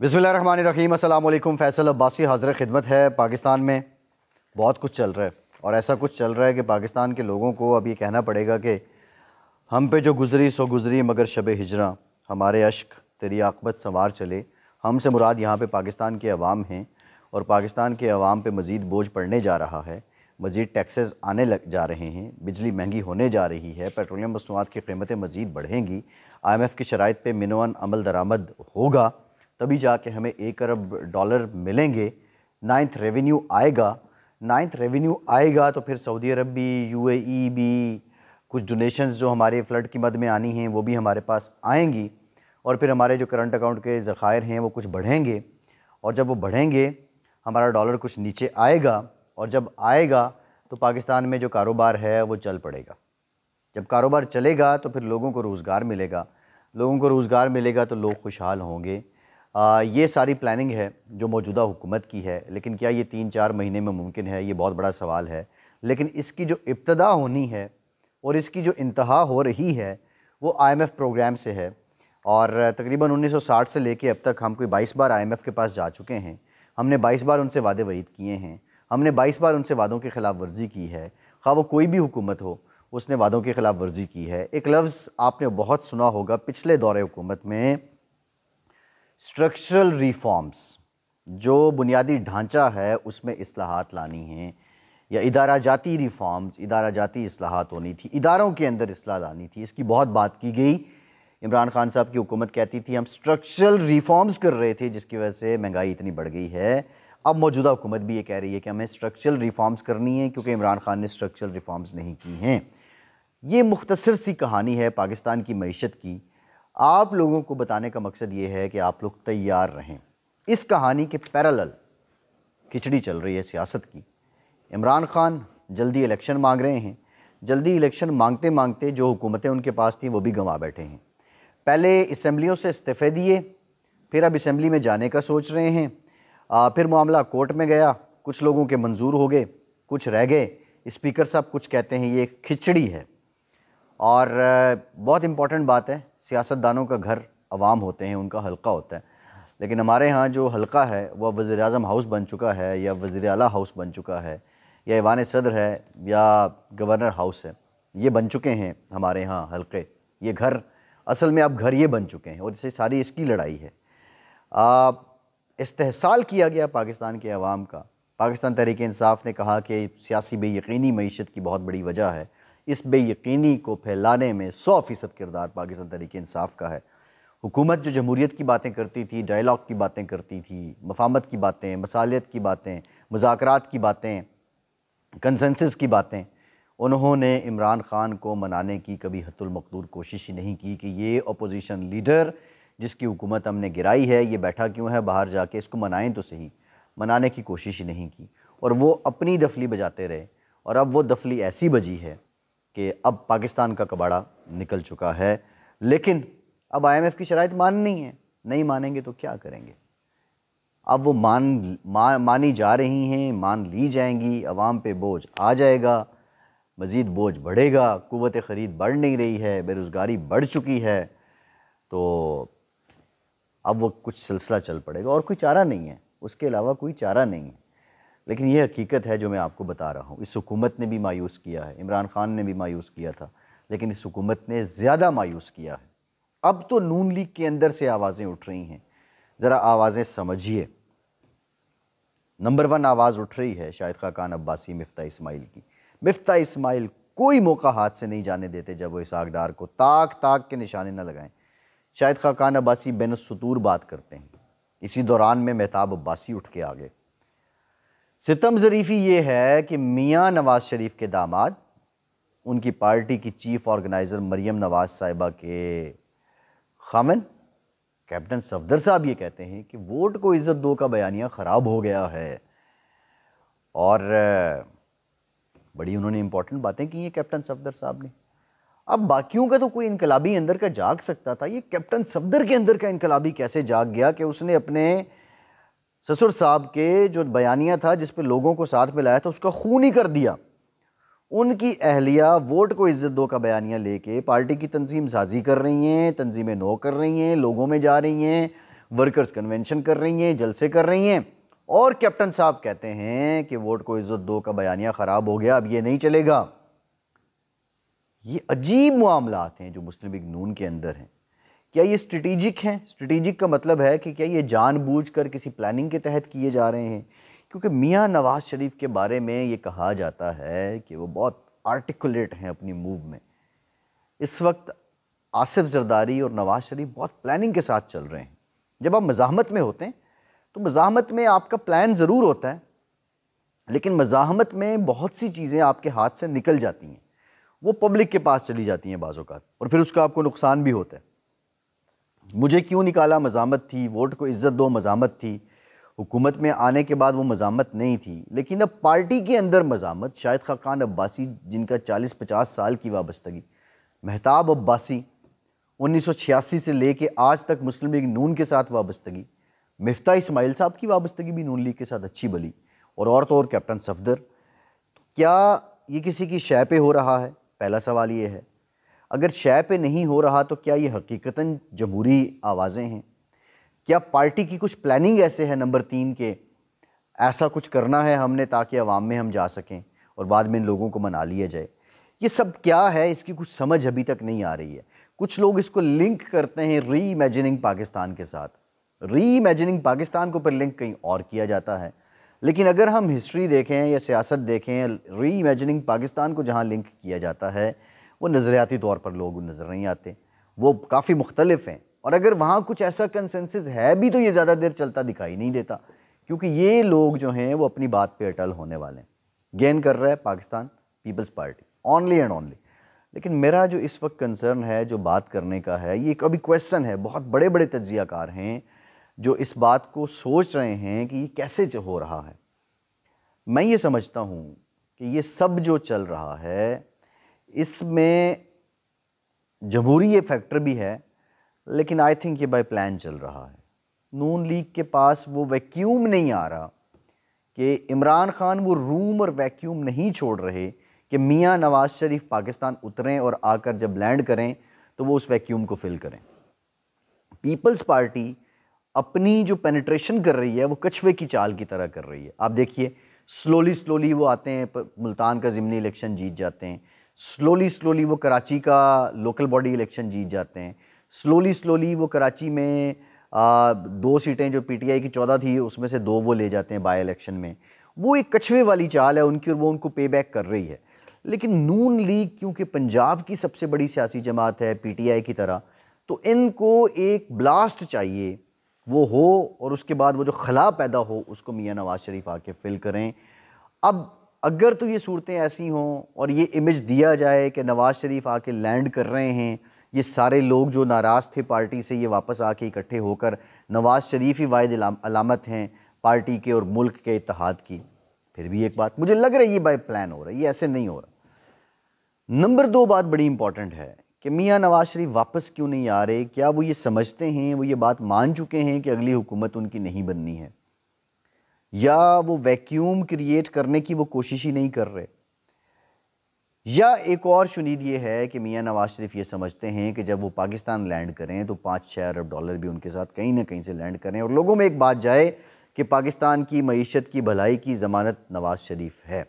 बिसमीम अल्लाम फैसल अब्बासी हाजिर ख़िदमत है पाकिस्तान में बहुत कुछ चल रहा है और ऐसा कुछ चल रहा है कि पाकिस्तान के लोगों को अब ये कहना पड़ेगा कि हम पे जो गुज़री सो गुज़री मगर शब हिजरा हमारे अश्क तेरी आकबत संवार चले हम से मुराद यहाँ पे पाकिस्तान के अवाम हैं और पाकिस्तान के अवाम पे मज़ीद बोझ पड़ने जा रहा है मज़ीद टैक्सेस आने लग जा रहे हैं बिजली महंगी होने जा रही है पेट्रोलियम मसनूआत की कीमतें मज़ीद बढ़ेंगी आई एम एफ़ की शराइ पर मिनवान अमल दरामद होगा तभी जाके हमें एक अरब डॉलर मिलेंगे नाइन्थ रेवेन्यू आएगा नाइन्थ रेवेन्यू आएगा तो फिर सऊदी अरब भी यू भी कुछ डोनेशंस जो हमारे फ्लड की मद में आनी हैं वो भी हमारे पास आएंगी और फिर हमारे जो करंट अकाउंट के ज़ख़ायर हैं वो कुछ बढ़ेंगे और जब वो बढ़ेंगे हमारा डॉलर कुछ नीचे आएगा और जब आएगा तो पाकिस्तान में जो कारोबार है वो चल पड़ेगा जब कारोबार चलेगा तो फिर लोगों को रोज़गार मिलेगा लोगों को रोज़गार मिलेगा तो लोग खुशहाल होंगे आ, ये सारी प्लानिंग है जो मौजूदा हुकूमत की है लेकिन क्या ये तीन चार महीने में मुमकिन है ये बहुत बड़ा सवाल है लेकिन इसकी जो इब्तदा होनी है और इसकी जो इंतहा हो रही है वो आईएमएफ प्रोग्राम से है और तकरीबन 1960 से लेके अब तक हम कोई 22 बार आईएमएफ के पास जा चुके हैं हमने 22 बार उनसे वादे वहीद किए हैं हमने 22 बार उनसे वादों की खिलाफ वर्जी की है खा हाँ, वो कोई भी हुकूमत हो उसने वादों की खिलाफ वर्जी की है एक लफ्ज़ आपने बहुत सुना होगा पिछले दौरे हुकूमत में स्ट्रक्चरल रिफॉर्म्स जो बुनियादी ढांचा है उसमें असलाहत लानी हैं या इदारा जाती रिफॉर्म्स इदारा जाती असलाहत होनी थी इदारों के अंदर असलाह लानी थी इसकी बहुत बात की गई इमरान खान साहब की हुकूमत कहती थी हम स्ट्रक्चरल रिफॉर्म्स कर रहे थे जिसकी वजह से महंगाई इतनी बढ़ गई है अब मौजूदा हुकूमत भी ये कह रही है कि हमें स्ट्रक्चरल रिफॉर्म्स करनी है क्योंकि इमरान खान ने स्ट्रक्चरल रिफॉर्म्स नहीं की हैं ये मुख्तसर सी कहानी है पाकिस्तान की मीशत की आप लोगों को बताने का मकसद ये है कि आप लोग तैयार रहें इस कहानी के पैरल खिचड़ी चल रही है सियासत की इमरान खान जल्दी इलेक्शन मांग रहे हैं जल्दी इलेक्शन मांगते मांगते जो हुकूमतें उनके पास थी वो भी गंवा बैठे हैं पहले इसम्बलियों से इस्तीफ़े दिए फिर अब इसम्बली में जाने का सोच रहे हैं आ, फिर मामला कोर्ट में गया कुछ लोगों के मंजूर हो गए कुछ रह गए स्पीकर साहब कुछ कहते हैं ये खिचड़ी है और बहुत इम्पॉर्टेंट बात है सियासतदानों का घर आवाम होते हैं उनका हल्का होता है लेकिन हमारे यहाँ जो हल्का है वह वज़ी अजम हाउस बन चुका है या वज़ी अला हाउस बन चुका है या ईवान सदर है या गवर्नर हाउस है ये बन चुके हैं हमारे यहाँ हल्के ये घर असल में अब घर ये बन चुके हैं और इससे सारी इसकी लड़ाई है इस्तेसाल किया गया पाकिस्तान के अवाम का पाकिस्तान तहरीक इसाफ़ ने कहा कि सियासी बेयकनी मीशत की बहुत बड़ी वजह है इस बेयकीनी को फैलाने में सौ फ़ीसद किरदार पाकिस्तान तरीके इंसाफ का है हुकूमत जो जमहूरीत की बातें करती थी डायलाग की बातें करती थी मफामत की बातें मसालियत की बातें मुजाकरात की बातें कंसेंसस की बातें उन्होंने इमरान ख़ान को मनाने की कभी हतुलमकदूर कोशिश ही नहीं की कि ये अपोजिशन लीडर जिसकी हुकूमत हमने गिराई है ये बैठा क्यों है बाहर जाके इसको मनाएं तो सही मनाने की कोशिश ही नहीं की और वो अपनी दफली बजाते रहे और अब वो दफली ऐसी बजी है कि अब पाकिस्तान का कबाड़ा निकल चुका है लेकिन अब आईएमएफ की शराइ तो माननी है नहीं मानेंगे तो क्या करेंगे अब वो मान मा, मानी जा रही हैं मान ली जाएंगी आवाम पे बोझ आ जाएगा मज़ीद बोझ बढ़ेगा कुत ख़रीद बढ़ नहीं रही है बेरोज़गारी बढ़ चुकी है तो अब वो कुछ सिलसिला चल पड़ेगा और कोई चारा नहीं है उसके अलावा कोई चारा नहीं है लेकिन ये हकीकत है जो मैं आपको बता रहा हूँ इस हुकूमत ने भी मायूस किया है इमरान खान ने भी मायूस किया था लेकिन इस हुकूमत ने ज़्यादा मायूस किया है अब तो नून लीग के अंदर से आवाज़ें उठ रही हैं ज़रा आवाज़ें समझिए नंबर वन आवाज़ उठ रही है शाहिद खाकान अब्बासी मफ्ता इसमाइल की मफ्ता इसमाइल कोई मौका हाथ से नहीं जाने देते जब वो इसहाक डार को ताक ताक के निशाने न लगाएं शाहिद खाकान अब्बासी बेनसतूर बात करते हैं इसी दौरान में महताब अब्बासी उठ के आ गए सितम ज़रीफ़ी ये है कि मियाँ नवाज शरीफ के दामाद उनकी पार्टी की चीफ ऑर्गेनाइज़र मरियम नवाज साहिबा के खामन कैप्टन सफदर साहब ये कहते हैं कि वोट को इज़्ज़त दो का बयानिया ख़राब हो गया है और बड़ी उन्होंने इंपॉर्टेंट बातें की हैं कैप्टन सफदर साहब ने अब बाकियों का तो कोई इनकलाबी अंदर का जाग सकता था ये कैप्टन सफदर के अंदर का इनकलाबी कैसे जाग गया कि उसने अपने ससुर साहब के जो बयानिया था जिस पे लोगों को साथ में लाया था उसका खून ही कर दिया उनकी अहलिया वोट को इज्जत दो का बयानिया लेके पार्टी की तंजीम साजी कर रही हैं तंजीमें नो कर रही हैं लोगों में जा रही हैं वर्कर्स कन्वेंशन कर रही हैं जलसे कर रही हैं और कैप्टन साहब कहते हैं कि वोट को इज्जत दो का बयानिया ख़राब हो गया अब ये नहीं चलेगा ये अजीब मामला हैं जो मुस्लिम लीग नून के अंदर हैं क्या ये स्ट्रेटिजिक हैं स्ट्रेटिजिक का मतलब है कि क्या ये जानबूझकर किसी प्लानिंग के तहत किए जा रहे हैं क्योंकि मियाँ नवाज शरीफ के बारे में ये कहा जाता है कि वो बहुत आर्टिकुलेट हैं अपनी मूव में इस वक्त आसिफ जरदारी और नवाज शरीफ बहुत प्लानिंग के साथ चल रहे हैं जब आप मज़ाहमत में होते हैं तो मज़ाहमत में आपका प्लान ज़रूर होता है लेकिन मज़ाहमत में बहुत सी चीज़ें आपके हाथ से निकल जाती हैं वो पब्लिक के पास चली जाती हैं बाज़ात और फिर उसका आपको नुकसान भी होता है मुझे क्यों निकाला मजामत थी वोट को इज़्ज़त दो मजामत थी हुकूमत में आने के बाद वो मजामत नहीं थी लेकिन अब पार्टी के अंदर मजामत शाहिद खाकान अब्बासी जिनका 40-50 साल की वाबस्तगी महताब अब्बासी 1986 से ले कर आज तक मुस्लिम लीग नून के साथ वाबस्तगी मफ्ता इसमाइल साहब की वाबस्तगी भी नून लीग के साथ अच्छी बली और और तो और कैप्टन सफदर क्या ये किसी की शय पे हो रहा है पहला सवाल ये है अगर शय पे नहीं हो रहा तो क्या ये हकीकता जमहूरी आवाज़ें हैं क्या पार्टी की कुछ प्लानिंग ऐसे है नंबर तीन के ऐसा कुछ करना है हमने ताकि आवाम में हम जा सकें और बाद में इन लोगों को मना लिया जाए ये सब क्या है इसकी कुछ समझ अभी तक नहीं आ रही है कुछ लोग इसको लिंक करते हैं री इमेजिनिंग पाकिस्तान के साथ री इमेजिनिंग पाकिस्तान को पर लिंक कहीं और किया जाता है लेकिन अगर हम हिस्ट्री देखें या सियासत देखें री इमेजिनिंग पाकिस्तान को जहाँ लिंक किया जाता है वो नज़रियाती तौर पर लोग नज़र नहीं आते वो काफ़ी मुख्तलिफ हैं और अगर वहाँ कुछ ऐसा कंसेंसस है भी तो ये ज़्यादा देर चलता दिखाई नहीं देता क्योंकि ये लोग जो हैं वो अपनी बात पे अटल होने वाले हैं गेन कर रहा है Pakistan Peoples Party only and only लेकिन मेरा जो इस वक्त कंसर्न है जो बात करने का है ये कभी क्वेश्चन है बहुत बड़े बड़े तजियाकार हैं जो इस बात को सोच रहे हैं कि ये कैसे हो रहा है मैं ये समझता हूँ कि ये सब जो चल रहा है इसमें जमहूरी ये फैक्टर भी है लेकिन आई थिंक ये बाई प्लान चल रहा है नून लीग के पास वो वैक्यूम नहीं आ रहा कि इमरान खान वो रूम और वैक्यूम नहीं छोड़ रहे कि मियाँ नवाज शरीफ पाकिस्तान उतरें और आकर जब लैंड करें तो वो उस वैक्यूम को फिल करें पीपल्स पार्टी अपनी जो पेनिट्रेशन कर रही है वो कछुए की चाल की तरह कर रही है आप देखिए स्लोली स्लोली वो आते हैं मुल्तान का ज़िमनी इलेक्शन जीत जाते हैं स्लोली स्लोली वो कराची का लोकल बॉडी इलेक्शन जीत जाते हैं स्लोली स्लोली वो कराची में आ, दो सीटें जो पीटीआई की चौदह थी उसमें से दो वो ले जाते हैं बाई इलेक्शन में वो एक कछुए वाली चाल है उनकी और वो उनको पे बैक कर रही है लेकिन नून लीग क्योंकि पंजाब की सबसे बड़ी सियासी जमात है पीटीआई की तरह तो इनको एक ब्लास्ट चाहिए वो हो और उसके बाद वो जो खला पैदा हो उसको मियाँ नवाज शरीफ आके फिल करें अब अगर तो ये सूरतें ऐसी हों और ये इमेज दिया जाए कि नवाज़ शरीफ आके लैंड कर रहे हैं ये सारे लोग जो नाराज़ थे पार्टी से ये वापस आके इकट्ठे होकर नवाज़ शरीफ ही वायद अलामत हैं पार्टी के और मुल्क के इतिहाद की फिर भी एक बात मुझे लग रही है बाई प्लान हो रहा है ये ऐसे नहीं हो रहा नंबर दो बात बड़ी इंपॉर्टेंट है कि मियाँ नवाज शरीफ वापस क्यों नहीं आ रहे क्या वो ये समझते हैं वो ये बात मान चुके हैं कि अगली हुकूमत उनकी नहीं बननी है या वो वैक्यूम क्रिएट करने की वो कोशिश ही नहीं कर रहे या एक और शुनीद ये है कि मियाँ नवाज शरीफ ये समझते हैं कि जब वो पाकिस्तान लैंड करें तो पाँच छः अरब डॉलर भी उनके साथ कहीं ना कहीं से लैंड करें और लोगों में एक बात जाए कि पाकिस्तान की मीशत की भलाई की ज़मानत नवाज शरीफ है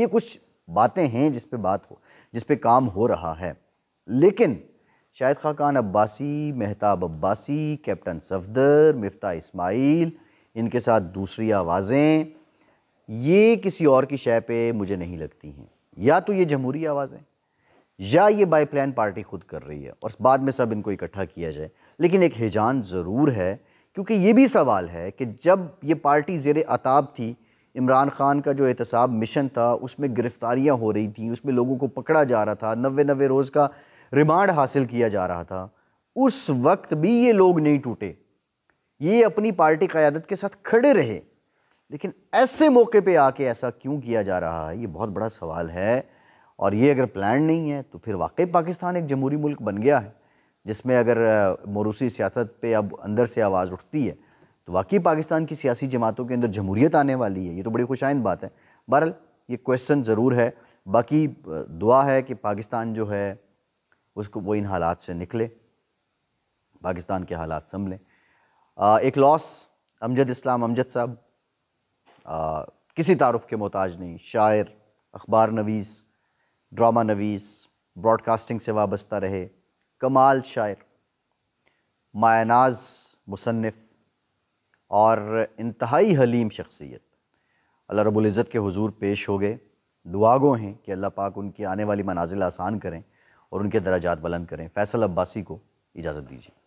ये कुछ बातें हैं जिस पे बात हो जिस पे काम हो रहा है लेकिन शाहिद खाकान अब्बासी मेहताब अब्बासी कैप्टन सफदर मफ्ता इस्माइल इनके साथ दूसरी आवाज़ें ये किसी और की शय पे मुझे नहीं लगती हैं या तो ये जमहूरी आवाज़ें या ये बाई प्लान पार्टी खुद कर रही है और बाद में सब इनको इकट्ठा किया जाए लेकिन एक हिजान ज़रूर है क्योंकि ये भी सवाल है कि जब ये पार्टी जेर अताब थी इमरान खान का जो एहतसाब मिशन था उसमें गिरफ़्तारियाँ हो रही थी उसमें लोगों को पकड़ा जा रहा था नवे नवे रोज़ का रिमांड हासिल किया जा रहा था उस वक्त भी ये लोग नहीं टूटे ये अपनी पार्टी क़्यादत के साथ खड़े रहे लेकिन ऐसे मौके पे आके ऐसा क्यों किया जा रहा है ये बहुत बड़ा सवाल है और ये अगर प्लान नहीं है तो फिर वाकई पाकिस्तान एक जमहूरी मुल्क बन गया है जिसमें अगर मरूसी सियासत पे अब अंदर से आवाज़ उठती है तो वाकई पाकिस्तान की सियासी जमातों के अंदर जमहूरियत आने वाली है ये तो बड़ी खुशाइंद बात है बहरल ये क्वेश्चन ज़रूर है बाकी दुआ है कि पाकिस्तान जो है उसको वो इन हालात से निकले पाकिस्तान के हालात संभलें एक लॉस अमजद इस्लाम अमजद साहब किसी तारफ़ के मोहताज नहीं शायर अखबार नवीस ड्रामा नवीस ब्रॉडकास्टिंग से वाबस्ता रहे कमाल शायर मायानाज़ मुसनफ़ और इंतहाई हलीम शख्सियत अल्लाह रबुल्ज़त के हुजूर पेश हो गए दुआगो हैं कि अल्लाह पाक उनकी आने वाली मनाजिल आसान करें और उनके दराजात बुलंद करें फ़ैसल अब्बासी को इजाज़त दीजिए